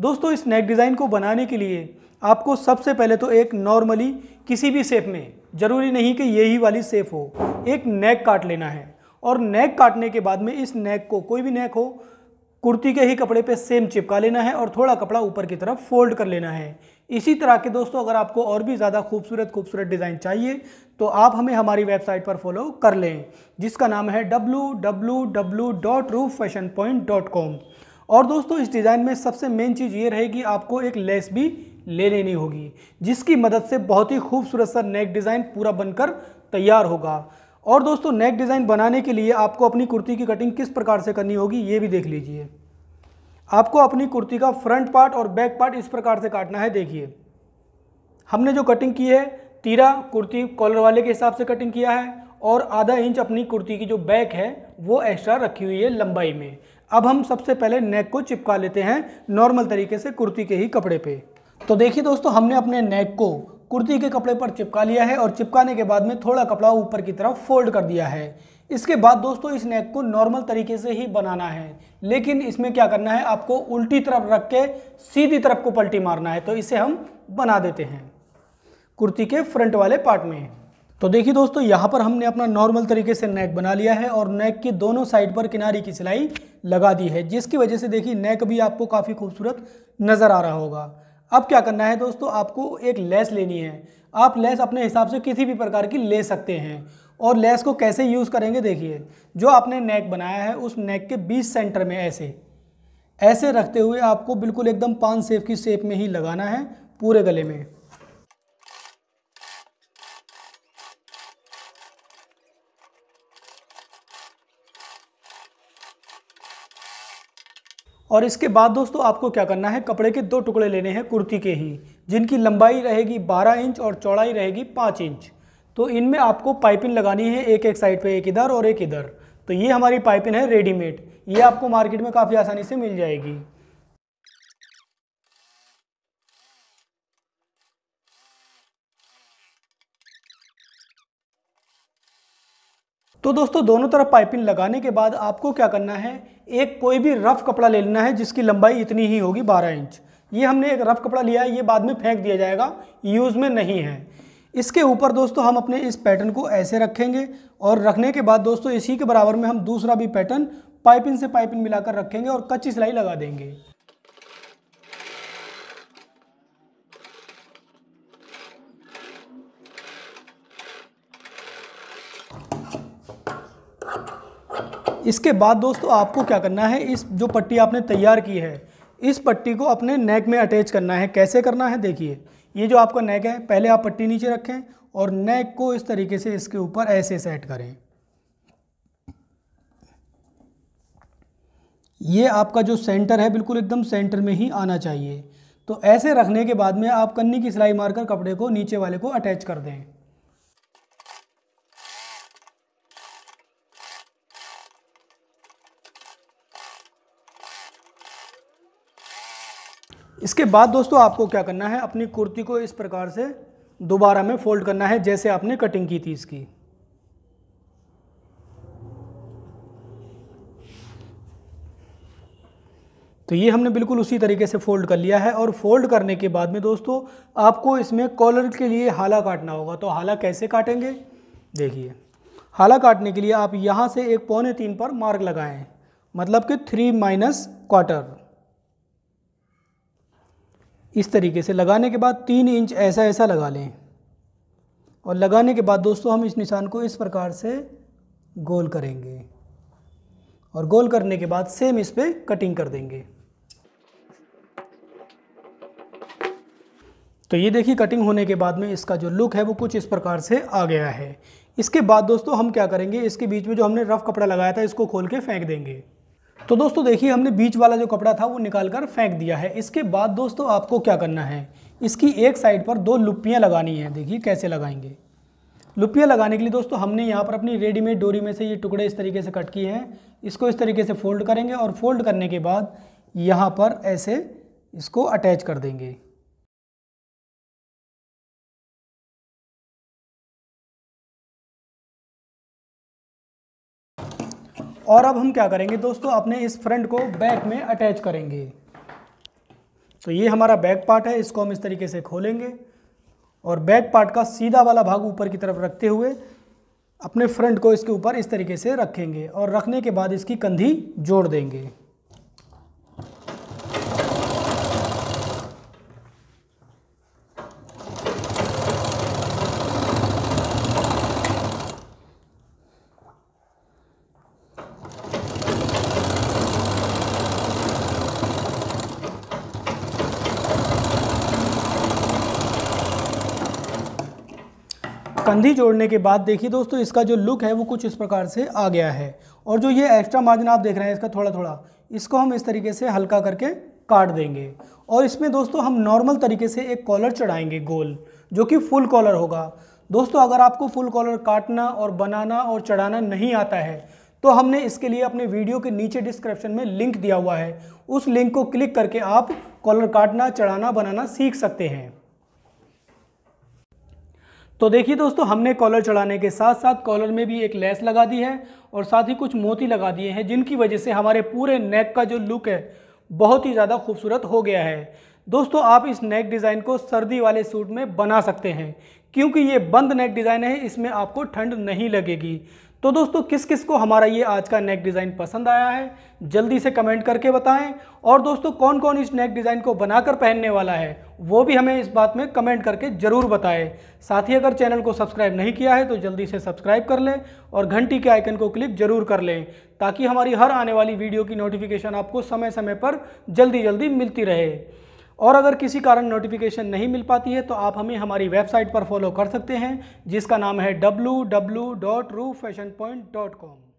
दोस्तों इस नेक डिज़ाइन को बनाने के लिए आपको सबसे पहले तो एक नॉर्मली किसी भी सेफ में ज़रूरी नहीं कि यही वाली सेप हो एक नेक काट लेना है और नेक काटने के बाद में इस नेक को कोई भी नेक हो कुर्ती के ही कपड़े पे सेम चिपका लेना है और थोड़ा कपड़ा ऊपर की तरफ फोल्ड कर लेना है इसी तरह के दोस्तों अगर आपको और भी ज़्यादा खूबसूरत खूबसूरत डिज़ाइन चाहिए तो आप हमें हमारी वेबसाइट पर फॉलो कर लें जिसका नाम है डब्लू और दोस्तों इस डिज़ाइन में सबसे मेन चीज़ ये रहेगी आपको एक लेस भी ले लेनी होगी जिसकी मदद से बहुत ही खूबसूरत सा नेक डिज़ाइन पूरा बनकर तैयार होगा और दोस्तों नेक डिज़ाइन बनाने के लिए आपको अपनी कुर्ती की कटिंग किस प्रकार से करनी होगी ये भी देख लीजिए आपको अपनी कुर्ती का फ्रंट पार्ट और बैक पार्ट इस प्रकार से काटना है देखिए हमने जो कटिंग की है तीरा कुर्ती कॉलर वाले के हिसाब से कटिंग किया है और आधा इंच अपनी कुर्ती की जो बैक है वो एक्स्ट्रा रखी हुई है लंबाई में अब हम सबसे पहले नेक को चिपका लेते हैं नॉर्मल तरीके से कुर्ती के ही कपड़े पे तो देखिए दोस्तों हमने अपने नेक को कुर्ती के कपड़े पर चिपका लिया है और चिपकाने के बाद में थोड़ा कपड़ा ऊपर की तरफ फोल्ड कर दिया है इसके बाद दोस्तों इस नेक को नॉर्मल तरीके से ही बनाना है लेकिन इसमें क्या करना है आपको उल्टी तरफ रख के सीधी तरफ को पलटी मारना है तो इसे हम बना देते हैं कुर्ती के फ्रंट वाले पार्ट में तो देखिए दोस्तों यहाँ पर हमने अपना नॉर्मल तरीके से नेक बना लिया है और नेक के दोनों साइड पर किनारी की सिलाई लगा दी है जिसकी वजह से देखिए नेक भी आपको काफ़ी खूबसूरत नज़र आ रहा होगा अब क्या करना है दोस्तों आपको एक लेस लेनी है आप लेस अपने हिसाब से किसी भी प्रकार की ले सकते हैं और लेस को कैसे यूज़ करेंगे देखिए जो आपने नेक बनाया है उस नेक के बीच सेंटर में ऐसे ऐसे रखते हुए आपको बिल्कुल एकदम पान सेफ की सेप में ही लगाना है पूरे गले में और इसके बाद दोस्तों आपको क्या करना है कपड़े के दो टुकड़े लेने हैं कुर्ती के ही जिनकी लंबाई रहेगी 12 इंच और चौड़ाई रहेगी 5 इंच तो इनमें आपको पाइपिंग लगानी है एक एक साइड पे एक इधर और एक इधर तो ये हमारी पाइपिंग है रेडीमेड ये आपको मार्केट में काफ़ी आसानी से मिल जाएगी तो दोस्तों दोनों तरफ पाइपिंग लगाने के बाद आपको क्या करना है एक कोई भी रफ़ कपड़ा ले लेना है जिसकी लंबाई इतनी ही होगी 12 इंच ये हमने एक रफ़ कपड़ा लिया है ये बाद में फेंक दिया जाएगा यूज़ में नहीं है इसके ऊपर दोस्तों हम अपने इस पैटर्न को ऐसे रखेंगे और रखने के बाद दोस्तों इसी के बराबर में हम दूसरा भी पैटर्न पाइपिंग से पाइपिंग मिलाकर रखेंगे और कच्ची सिलाई लगा देंगे इसके बाद दोस्तों आपको क्या करना है इस जो पट्टी आपने तैयार की है इस पट्टी को अपने नेक में अटैच करना है कैसे करना है देखिए ये जो आपका नेक है पहले आप पट्टी नीचे रखें और नेक को इस तरीके से इसके ऊपर ऐसे सेट करें ये आपका जो सेंटर है बिल्कुल एकदम सेंटर में ही आना चाहिए तो ऐसे रखने के बाद में आप कन्नी की सिलाई मारकर कपड़े को नीचे वाले को अटैच कर दें इसके बाद दोस्तों आपको क्या करना है अपनी कुर्ती को इस प्रकार से दोबारा में फोल्ड करना है जैसे आपने कटिंग की थी इसकी तो ये हमने बिल्कुल उसी तरीके से फोल्ड कर लिया है और फोल्ड करने के बाद में दोस्तों आपको इसमें कॉलर के लिए हाला काटना होगा तो हाला कैसे काटेंगे देखिए हाला काटने के लिए आप यहाँ से एक पौने तीन पर मार्क लगाएं मतलब कि थ्री माइनस क्वार्टर इस तरीके से लगाने के बाद तीन इंच ऐसा ऐसा लगा लें और लगाने के बाद दोस्तों हम इस निशान को इस प्रकार से गोल करेंगे और गोल करने के बाद सेम इस पर कटिंग कर देंगे तो ये देखिए कटिंग होने के बाद में इसका जो लुक है वो कुछ इस प्रकार से आ गया है इसके बाद दोस्तों हम क्या करेंगे इसके बीच में जो हमने रफ़ कपड़ा लगाया था इसको खोल के फेंक देंगे तो दोस्तों देखिए हमने बीच वाला जो कपड़ा था वो निकाल कर फेंक दिया है इसके बाद दोस्तों आपको क्या करना है इसकी एक साइड पर दो लुप्पियाँ लगानी है देखिए कैसे लगाएंगे लुपियाँ लगाने के लिए दोस्तों हमने यहाँ पर अपनी रेडीमेड डोरी में से ये टुकड़े इस तरीके से कट किए हैं इसको इस तरीके से फोल्ड करेंगे और फोल्ड करने के बाद यहाँ पर ऐसे इसको अटैच कर देंगे और अब हम क्या करेंगे दोस्तों अपने इस फ्रंट को बैक में अटैच करेंगे तो ये हमारा बैक पार्ट है इसको हम इस तरीके से खोलेंगे और बैक पार्ट का सीधा वाला भाग ऊपर की तरफ रखते हुए अपने फ्रंट को इसके ऊपर इस तरीके से रखेंगे और रखने के बाद इसकी कंधी जोड़ देंगे कंधी जोड़ने के बाद देखिए दोस्तों इसका जो लुक है वो कुछ इस प्रकार से आ गया है और जो ये एक्स्ट्रा मार्जिन आप देख रहे हैं इसका थोड़ा थोड़ा इसको हम इस तरीके से हल्का करके काट देंगे और इसमें दोस्तों हम नॉर्मल तरीके से एक कॉलर चढ़ाएंगे गोल जो कि फुल कॉलर होगा दोस्तों अगर आपको फुल कॉलर काटना और बनाना और चढ़ाना नहीं आता है तो हमने इसके लिए अपने वीडियो के नीचे डिस्क्रिप्शन में लिंक दिया हुआ है उस लिंक को क्लिक करके आप कॉलर काटना चढ़ाना बनाना सीख सकते हैं तो देखिए दोस्तों हमने कॉलर चढ़ाने के साथ साथ कॉलर में भी एक लेस लगा दी है और साथ ही कुछ मोती लगा दिए हैं जिनकी वजह से हमारे पूरे नेक का जो लुक है बहुत ही ज़्यादा खूबसूरत हो गया है दोस्तों आप इस नेक डिज़ाइन को सर्दी वाले सूट में बना सकते हैं क्योंकि ये बंद नेक डिज़ाइन है इसमें आपको ठंड नहीं लगेगी तो दोस्तों किस किस को हमारा ये आज का नेक डिज़ाइन पसंद आया है जल्दी से कमेंट करके बताएं और दोस्तों कौन कौन इस नेक डिज़ाइन को बनाकर पहनने वाला है वो भी हमें इस बात में कमेंट करके ज़रूर बताएं साथ ही अगर चैनल को सब्सक्राइब नहीं किया है तो जल्दी से सब्सक्राइब कर लें और घंटी के आइकन को क्लिक जरूर कर लें ताकि हमारी हर आने वाली वीडियो की नोटिफिकेशन आपको समय समय पर जल्दी जल्दी मिलती रहे और अगर किसी कारण नोटिफिकेशन नहीं मिल पाती है तो आप हमें हमारी वेबसाइट पर फॉलो कर सकते हैं जिसका नाम है W W dot ru fashion point dot com